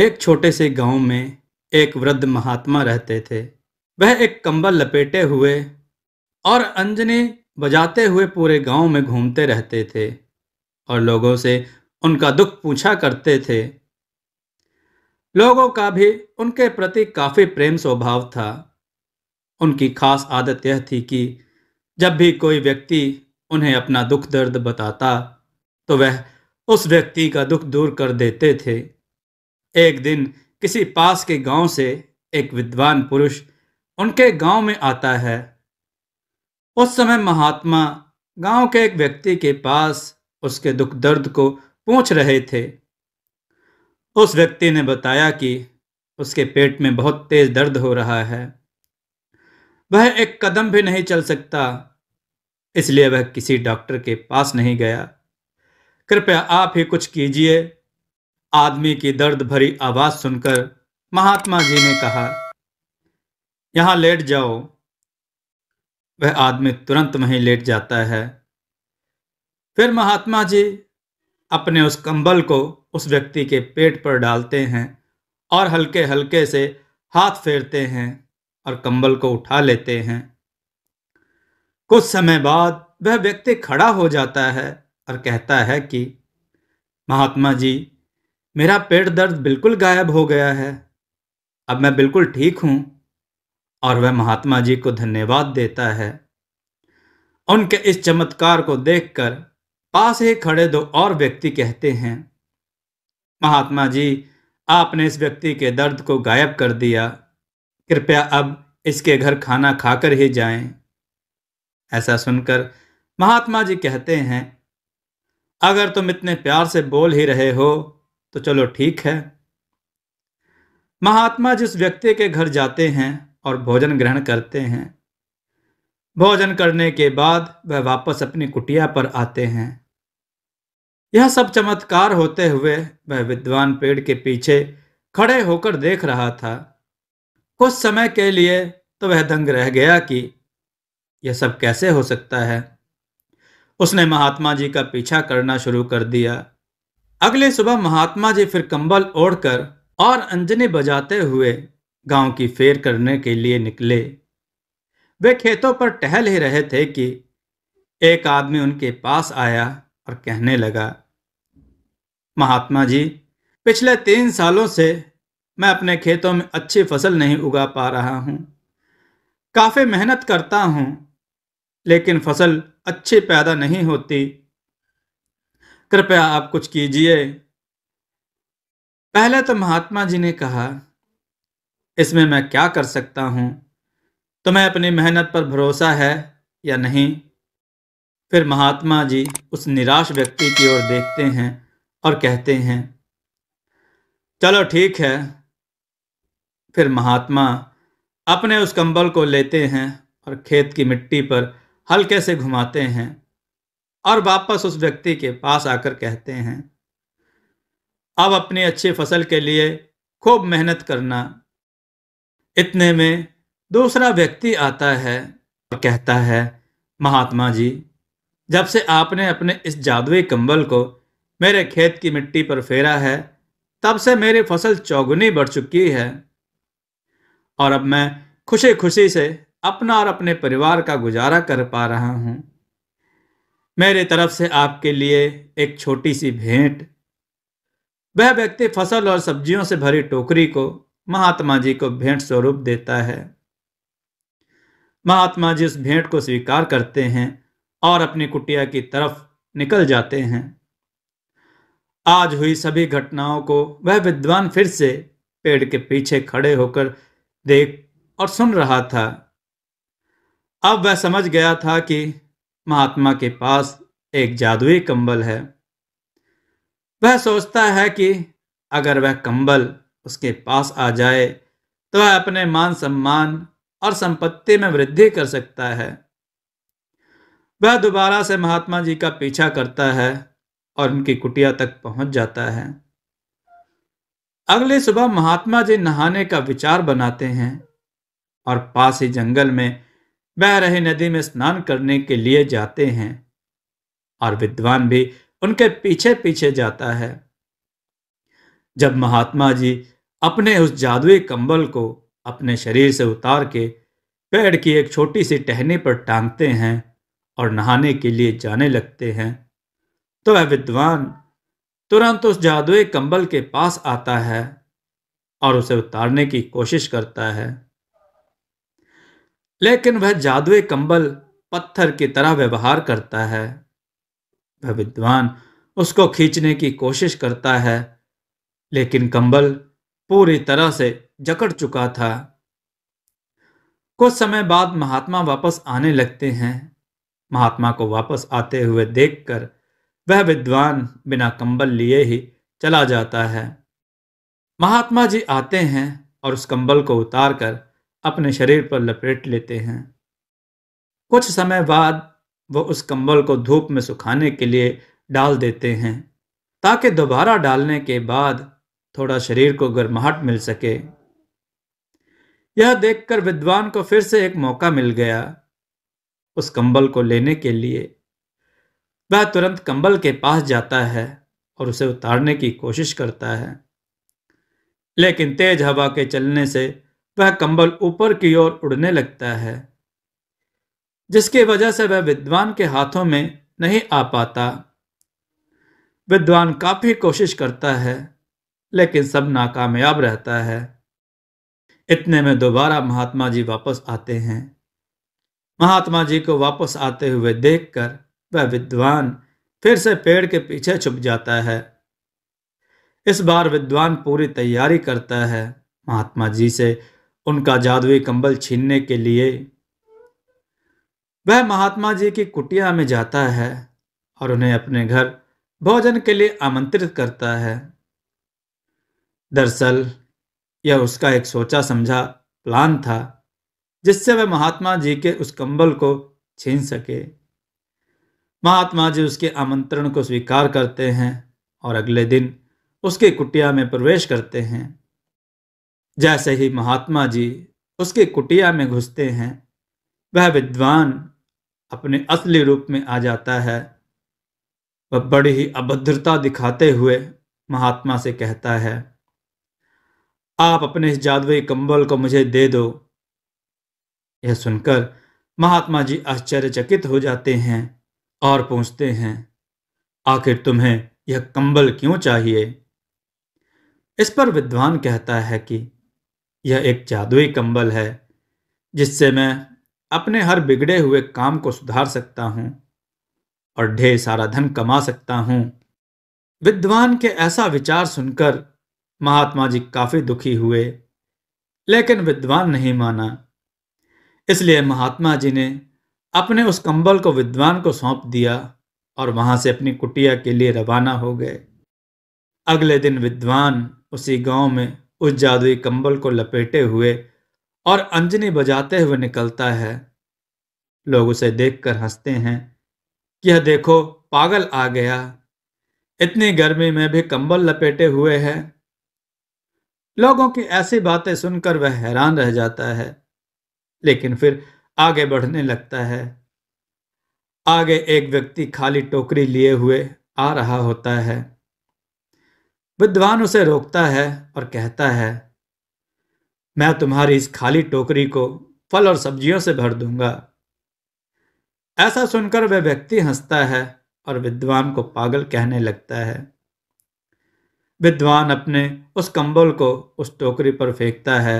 एक छोटे से गांव में एक वृद्ध महात्मा रहते थे वह एक कंबल लपेटे हुए और अंजनी बजाते हुए पूरे गांव में घूमते रहते थे और लोगों से उनका दुख पूछा करते थे लोगों का भी उनके प्रति काफ़ी प्रेम स्वभाव था उनकी खास आदत यह थी कि जब भी कोई व्यक्ति उन्हें अपना दुख दर्द बताता तो वह उस व्यक्ति का दुख दूर कर देते थे एक दिन किसी पास के गांव से एक विद्वान पुरुष उनके गांव में आता है उस समय महात्मा गांव के एक व्यक्ति के पास उसके दुख दर्द को पूछ रहे थे उस व्यक्ति ने बताया कि उसके पेट में बहुत तेज दर्द हो रहा है वह एक कदम भी नहीं चल सकता इसलिए वह किसी डॉक्टर के पास नहीं गया कृपया आप ही कुछ कीजिए आदमी की दर्द भरी आवाज सुनकर महात्मा जी ने कहा यहां लेट जाओ वह आदमी तुरंत वहीं लेट जाता है फिर महात्मा जी अपने उस कंबल को उस व्यक्ति के पेट पर डालते हैं और हल्के हल्के से हाथ फेरते हैं और कंबल को उठा लेते हैं कुछ समय बाद वह व्यक्ति खड़ा हो जाता है और कहता है कि महात्मा जी मेरा पेट दर्द बिल्कुल गायब हो गया है अब मैं बिल्कुल ठीक हूं और वह महात्मा जी को धन्यवाद देता है उनके इस चमत्कार को देखकर पास ही खड़े दो और व्यक्ति कहते हैं महात्मा जी आपने इस व्यक्ति के दर्द को गायब कर दिया कृपया अब इसके घर खाना खाकर ही जाएं। ऐसा सुनकर महात्मा जी कहते हैं अगर तुम इतने प्यार से बोल ही रहे हो तो चलो ठीक है महात्मा जिस व्यक्ति के घर जाते हैं और भोजन ग्रहण करते हैं भोजन करने के बाद वह वापस अपनी कुटिया पर आते हैं यह सब चमत्कार होते हुए वह विद्वान पेड़ के पीछे खड़े होकर देख रहा था कुछ समय के लिए तो वह दंग रह गया कि यह सब कैसे हो सकता है उसने महात्मा जी का पीछा करना शुरू कर दिया अगले सुबह महात्मा जी फिर कंबल ओढ़कर और अंजनी बजाते हुए गांव की फेर करने के लिए निकले वे खेतों पर टहल ही रहे थे कि एक आदमी उनके पास आया और कहने लगा महात्मा जी पिछले तीन सालों से मैं अपने खेतों में अच्छी फसल नहीं उगा पा रहा हूं काफ़ी मेहनत करता हूँ लेकिन फसल अच्छी पैदा नहीं होती कृपया आप कुछ कीजिए पहले तो महात्मा जी ने कहा इसमें मैं क्या कर सकता हूं तुम्हें अपनी मेहनत पर भरोसा है या नहीं फिर महात्मा जी उस निराश व्यक्ति की ओर देखते हैं और कहते हैं चलो ठीक है फिर महात्मा अपने उस कंबल को लेते हैं और खेत की मिट्टी पर हल्के से घुमाते हैं और वापस उस व्यक्ति के पास आकर कहते हैं अब अपनी अच्छी फसल के लिए खूब मेहनत करना इतने में दूसरा व्यक्ति आता है और कहता है महात्मा जी जब से आपने अपने इस जादुई कंबल को मेरे खेत की मिट्टी पर फेरा है तब से मेरी फसल चौगुनी बढ़ चुकी है और अब मैं खुशी खुशी से अपना और अपने परिवार का गुजारा कर पा रहा हूँ मेरे तरफ से आपके लिए एक छोटी सी भेंट वह व्यक्ति फसल और सब्जियों से भरी टोकरी को महात्मा जी को भेंट स्वरूप देता है महात्मा जी उस भेंट को स्वीकार करते हैं और अपनी कुटिया की तरफ निकल जाते हैं आज हुई सभी घटनाओं को वह विद्वान फिर से पेड़ के पीछे खड़े होकर देख और सुन रहा था अब वह समझ गया था कि महात्मा के पास एक जादुई कंबल है वह सोचता है कि अगर वह कंबल उसके पास आ जाए तो वह अपने मान सम्मान और संपत्ति में वृद्धि कर सकता है वह दोबारा से महात्मा जी का पीछा करता है और उनकी कुटिया तक पहुंच जाता है अगले सुबह महात्मा जी नहाने का विचार बनाते हैं और पास ही जंगल में बह रहे नदी में स्नान करने के लिए जाते हैं और विद्वान भी उनके पीछे पीछे जाता है जब महात्मा जी अपने उस जादुई कंबल को अपने शरीर से उतार के पेड़ की एक छोटी सी टहनी पर टांगते हैं और नहाने के लिए जाने लगते हैं तो वह विद्वान तुरंत उस जादुई कंबल के पास आता है और उसे उतारने की कोशिश करता है लेकिन वह जादुए कंबल पत्थर की तरह व्यवहार करता है वह विद्वान उसको खींचने की कोशिश करता है लेकिन कंबल पूरी तरह से जकड़ चुका था कुछ समय बाद महात्मा वापस आने लगते हैं महात्मा को वापस आते हुए देखकर वह विद्वान बिना कंबल लिए ही चला जाता है महात्मा जी आते हैं और उस कंबल को उतारकर अपने शरीर पर लपेट लेते हैं कुछ समय बाद वह उस कंबल को धूप में सुखाने के लिए डाल देते हैं ताकि दोबारा डालने के बाद थोड़ा शरीर को गर्माहट मिल सके यह देखकर विद्वान को फिर से एक मौका मिल गया उस कंबल को लेने के लिए वह तुरंत कंबल के पास जाता है और उसे उतारने की कोशिश करता है लेकिन तेज हवा के चलने से वह कंबल ऊपर की ओर उड़ने लगता है जिसकी वजह से वह विद्वान के हाथों में नहीं आ पाता विद्वान काफी कोशिश करता है लेकिन सब नाकामयाब रहता है इतने में दोबारा महात्मा जी वापस आते हैं महात्मा जी को वापस आते हुए देखकर वह विद्वान फिर से पेड़ के पीछे छुप जाता है इस बार विद्वान पूरी तैयारी करता है महात्मा जी से उनका जादुई कंबल छीनने के लिए वह महात्मा जी की कुटिया में जाता है और उन्हें अपने घर भोजन के लिए आमंत्रित करता है दरअसल यह उसका एक सोचा समझा प्लान था जिससे वह महात्मा जी के उस कंबल को छीन सके महात्मा जी उसके आमंत्रण को स्वीकार करते हैं और अगले दिन उसके कुटिया में प्रवेश करते हैं जैसे ही महात्मा जी उसके कुटिया में घुसते हैं वह विद्वान अपने असली रूप में आ जाता है वह बड़ी ही अभद्रता दिखाते हुए महात्मा से कहता है आप अपने इस जादुई कंबल को मुझे दे दो यह सुनकर महात्मा जी आश्चर्यचकित हो जाते हैं और पूछते हैं आखिर तुम्हें यह कंबल क्यों चाहिए इस पर विद्वान कहता है कि यह एक जादुई कंबल है जिससे मैं अपने हर बिगड़े हुए काम को सुधार सकता हूँ और ढेर सारा धन कमा सकता हूँ विद्वान के ऐसा विचार सुनकर महात्मा जी काफी दुखी हुए लेकिन विद्वान नहीं माना इसलिए महात्मा जी ने अपने उस कंबल को विद्वान को सौंप दिया और वहां से अपनी कुटिया के लिए रवाना हो गए अगले दिन विद्वान उसी गांव में उस जादुई कंबल को लपेटे हुए और अंजनी बजाते हुए निकलता है लोग उसे देखकर हंसते हैं कि यह देखो पागल आ गया इतनी गर्मी में भी कंबल लपेटे हुए है लोगों की ऐसी बातें सुनकर वह हैरान रह जाता है लेकिन फिर आगे बढ़ने लगता है आगे एक व्यक्ति खाली टोकरी लिए हुए आ रहा होता है विद्वान उसे रोकता है और कहता है मैं तुम्हारी इस खाली टोकरी को फल और सब्जियों से भर दूंगा ऐसा सुनकर वह व्यक्ति हंसता है और विद्वान को पागल कहने लगता है विद्वान अपने उस कंबल को उस टोकरी पर फेंकता है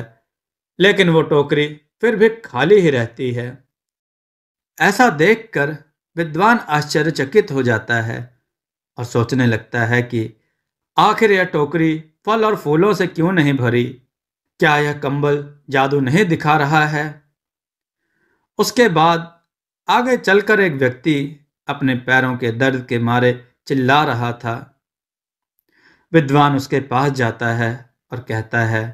लेकिन वो टोकरी फिर भी खाली ही रहती है ऐसा देखकर विद्वान आश्चर्यचकित हो जाता है और सोचने लगता है कि आखिर यह टोकरी फल और फूलों से क्यों नहीं भरी क्या यह कंबल जादू नहीं दिखा रहा है उसके बाद आगे चलकर एक व्यक्ति अपने पैरों के दर्द के मारे चिल्ला रहा था विद्वान उसके पास जाता है और कहता है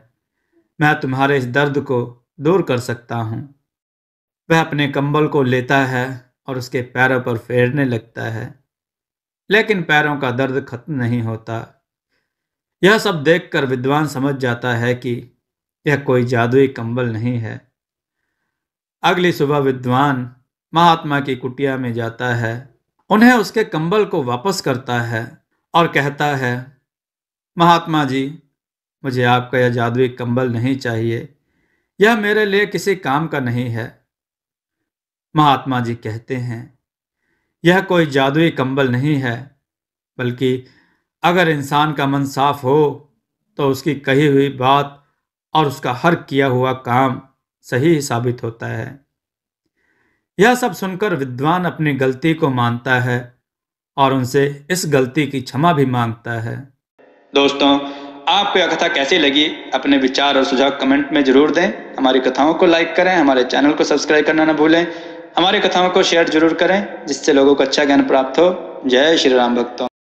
मैं तुम्हारे इस दर्द को दूर कर सकता हूं वह अपने कंबल को लेता है और उसके पैरों पर फेरने लगता है लेकिन पैरों का दर्द खत्म नहीं होता यह सब देखकर विद्वान समझ जाता है कि यह कोई जादुई कंबल नहीं है अगली सुबह विद्वान महात्मा की कुटिया में जाता है उन्हें उसके कंबल को वापस करता है और कहता है महात्मा जी मुझे आपका यह जादुई कंबल नहीं चाहिए यह मेरे लिए किसी काम का नहीं है महात्मा जी कहते हैं यह कोई जादुई कंबल नहीं है बल्कि अगर इंसान का मन साफ हो तो उसकी कही हुई बात और उसका हर किया हुआ काम सही ही साबित होता है यह सब सुनकर विद्वान अपनी गलती को मानता है और उनसे इस गलती की क्षमा भी मांगता है दोस्तों आपको यह कथा कैसी लगी अपने विचार और सुझाव कमेंट में जरूर दें हमारी कथाओं को लाइक करें हमारे चैनल को सब्सक्राइब करना ना भूलें हमारी कथाओं को शेयर जरूर करें जिससे लोगों को अच्छा ज्ञान प्राप्त हो जय श्री राम भक्तों